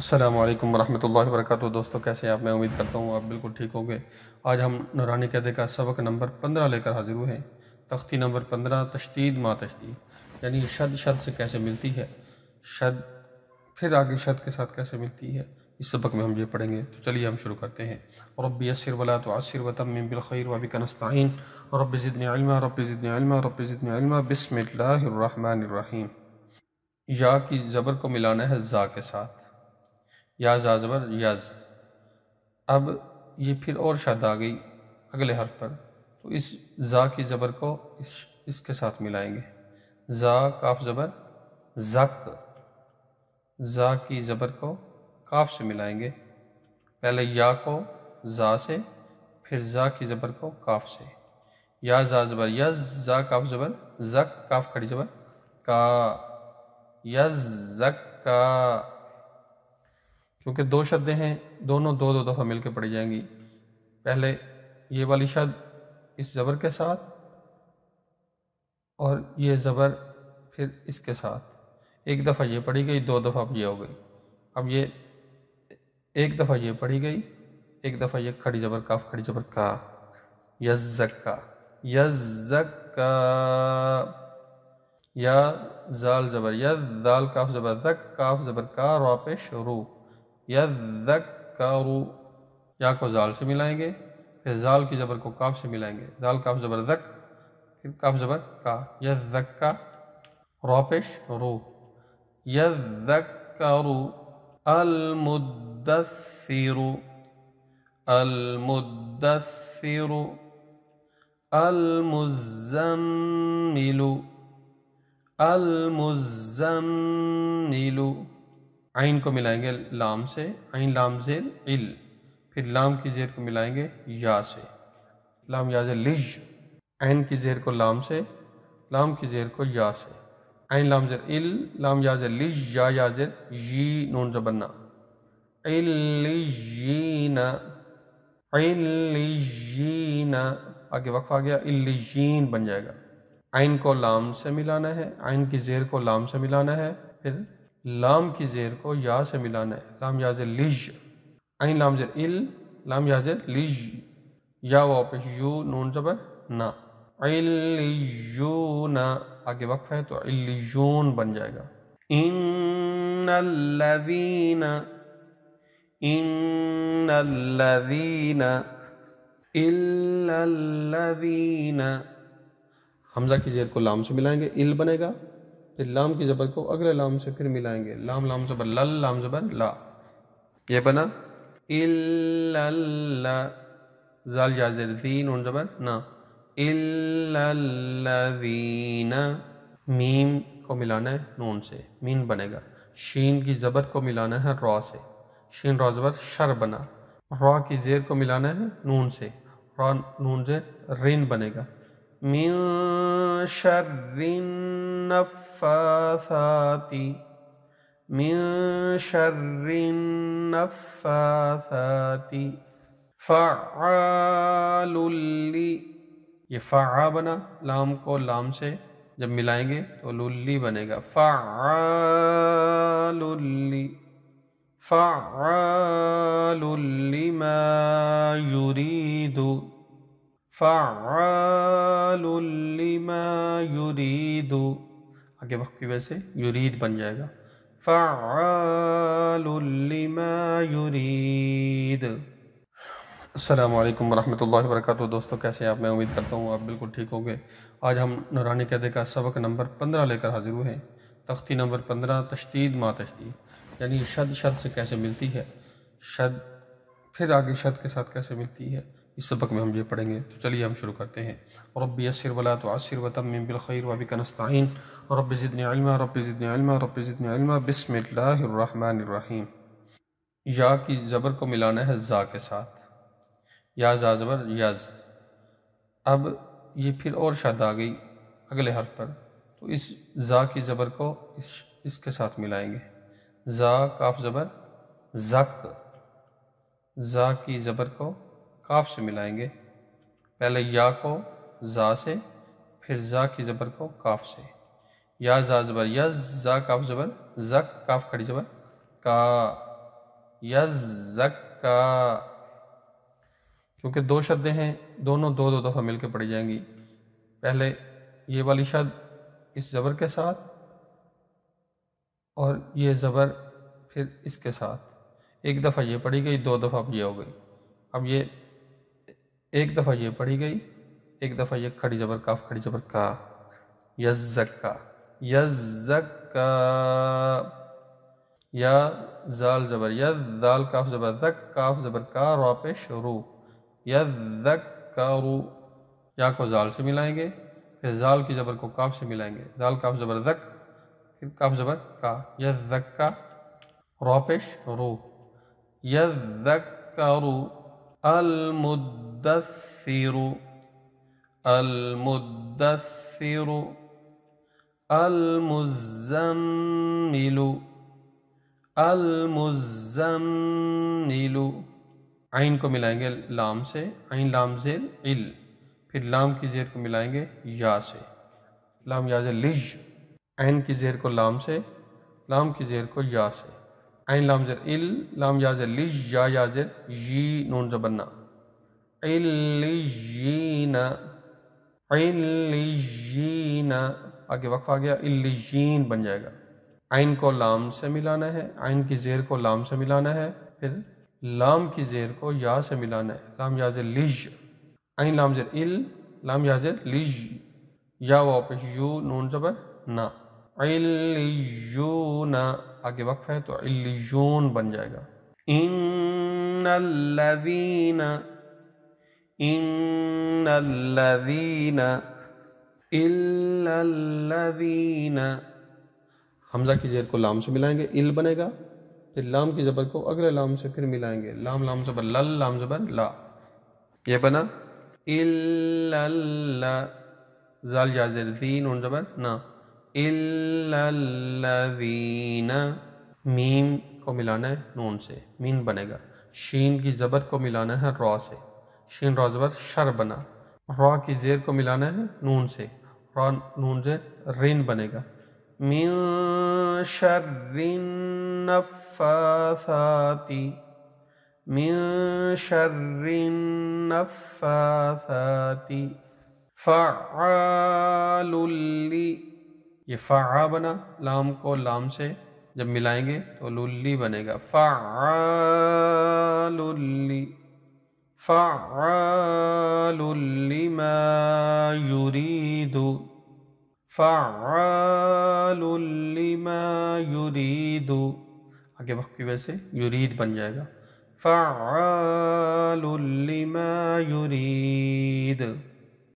السلام علیکم ورحمۃ اللہ وبرکاتہ دوستو کیسے آپ میں امید کرتا ہوں آپ بالکل ٹھیک ہوں گے آج ہم نورانی قیدے کا سبق نمبر پندرہ لے کر حاضر ہوئے ہیں تختی نمبر پندرہ تشدید ما تشدید یعنی شد شد سے کیسے ملتی ہے شد پھر آگے شد کے ساتھ کیسے ملتی ہے اس سبق میں ہم یہ پڑھیں گے تو چلیے ہم شروع کرتے ہیں رب یسر ولا ولاۃۃ عصر وطمب بالخیر وبی قنصعین اور رب ضدن رب ربض علم ربضن علم بسم اللہ الرحمن الرحیم یا کی زبر کو ملانا ہے زا کے ساتھ یا آزبر یاز یز اب یہ پھر اور شاد آ گئی اگلے حرف پر تو اس زا کی زبر کو اس اس کے ساتھ ملائیں گے زا کاف زبر زک زا کی زبر کو کاف سے ملائیں گے پہلے یا کو زا سے پھر زا کی زبر کو کاف سے یا زا زبر یا زا کاف زبر زک کاف کھڑی زبر کا یا زک کا کیونکہ دو شدیں ہیں دونوں دو دو دفعہ مل کے پڑھی جائیں گی پہلے یہ والی شد اس زبر کے ساتھ اور یہ زبر پھر اس کے ساتھ ایک دفعہ یہ پڑھی گئی دو دفعہ یہ ہو گئی اب یہ ایک دفعہ یہ پڑھی گئی ایک دفعہ یہ کھڑی زبر کاف کھڑی زبر کا یزکا یزکا یا زال زبر یا زال کاف زبر کاف زبر کا روپ شروع یذکرو یا کو زال سے ملائیں گے پھر زال کی زبر کو کاف سے ملائیں گے زال کاف زبر ذک پھر کاف زبر کا یذکا روپش رو المد سیرو المدثر نیلو المزمل المزمل آئین کو ملائیں گے لام سے آئین زیل عل پھر لام کی زیر کو ملائیں گے یا سے لام یا زیل لج عین کی زیر کو لام سے لام کی زیر کو یا سے آئین زیر عل لام یا یاز لج یا یا زیر یی جی، نون زبنہ علی جین آگے وقف آ گیا ال جی بن جائے گا آئین کو لام سے ملانا ہے عین کی زیر کو لام سے ملانا ہے پھر لام کی زیر کو یا سے ملانا ہے لام زیر لیج این لام زیر ال لام زیر لیج یا پیش یو نون زبر نا علیون آگے وقف ہے تو علیون بن جائے گا ان ان الذین حمزہ کی زیر کو لام سے ملائیں گے ال بنے گا پھر لام کی زبر کو اگلے لام سے پھر ملائیں گے لام لام زبر لل لام زبر لا یہ بنا زال جازر دین اون زبر نا الذین میم کو ملانا ہے نون سے مین بنے گا شین کی زبر کو ملانا ہے را سے شین را زبر شر بنا را کی زیر کو ملانا ہے نون سے را نون سے رین بنے گا من شر رین النفاثات من شر النفاثات فعال للی یہ فعا بنا لام کو لام سے جب ملائیں گے تو للی بنے گا فعال فعال یرید فعال لما يريد آگے وقت کی وجہ سے یو بن جائے گا فعال لما یرید السلام علیکم ورحمۃ اللہ وبرکاتہ دوستو کیسے آپ میں امید کرتا ہوں آپ بالکل ٹھیک ہوں گے آج ہم نورانی قیدے کا سبق نمبر پندرہ لے کر حاضر ہوئے ہیں تختی نمبر پندرہ تشدید ما تشدید یعنی شد شد سے کیسے ملتی ہے شد پھر آگے شد کے ساتھ کیسے ملتی ہے اس سبق میں ہم یہ پڑھیں گے تو چلیے ہم شروع کرتے ہیں رب یسر ولا تعسر وتمم بالخیر وبک نستعین رب ضدنِ علما رب ضدن علما رب ضدنِ علما بسم الرحمن الرحیم یا کی زبر کو ملانا ہے زا کے ساتھ یا زا زبر یز اب یہ پھر اور شاد آ گئی اگلے حرف پر تو اس زا کی زبر کو اس اس کے ساتھ ملائیں گے زا کاف زبر زک زا کی زبر کو کاف سے ملائیں گے پہلے یا کو زا سے پھر زا کی زبر کو کاف سے یا زا زبر یا زا کاف زبر زک کاف کھڑی زبر کا یا زک کا کیونکہ دو شدیں ہیں دونوں دو دو دفعہ مل کے پڑی جائیں گی پہلے یہ والی شد اس زبر کے ساتھ اور یہ زبر پھر اس کے ساتھ ایک دفعہ یہ پڑی گئی دو دفعہ اب یہ ہو گئی اب یہ ایک دفعہ یہ پڑھی گئی ایک دفعہ یہ کھڑی زبر کاف کھڑی زبر کا یزکا یزکا یا زال زبر زال کاف زبردک کاف زبر کا شروع یزک کا رو یا کو زال سے ملائیں گے پھر زال کی زبر کو کاف سے ملائیں گے زال کاف زبر دک کاف زبر کا روپش رو یزک کا رو المد المدثر المدثر المزمل المزمل عین کو ملائیں گے لام سے عین لام لامزر ال پھر لام کی زیر کو ملائیں گے یا سے لام یا سے لج عین کی زیر کو لام سے لام کی زیر کو یا سے عین لام زیر ال لام یا زیر لج یا یا زیر ی جی، نون زبنہ الین الین آگے وقف آ گیا الین بن جائے گا عین کو لام سے ملانا ہے عین کی زیر کو لام سے ملانا ہے پھر لام کی زیر کو یا سے ملانا ہے لام یازر لج عین لام زیر ال لام یازر لج یا واپس یو نون زبر نا علیون آگے وقف ہے تو علیون بن جائے گا ان الذین حمزہ کی زیر کو لام سے ملائیں گے ال بنے گا پھر لام کی زبر کو اگلے لام سے پھر ملائیں گے لام لام زبر لام زبر لا یہ بنا زال یا زیر دین زبر نا دین میم کو ملانا ہے نون سے مین بنے گا شین کی زبر کو ملانا ہے را سے شین روز پر شر بنا را کی زیر کو ملانا ہے نون سے را نون سے رین بنے گا من می من شر رنفاثی یہ فعا بنا لام کو لام سے جب ملائیں گے تو للی بنے گا فعال ل فعال لما یرید فعال لما يريد آگے وقت کی وجہ سے یرید بن جائے گا فعال لما یرید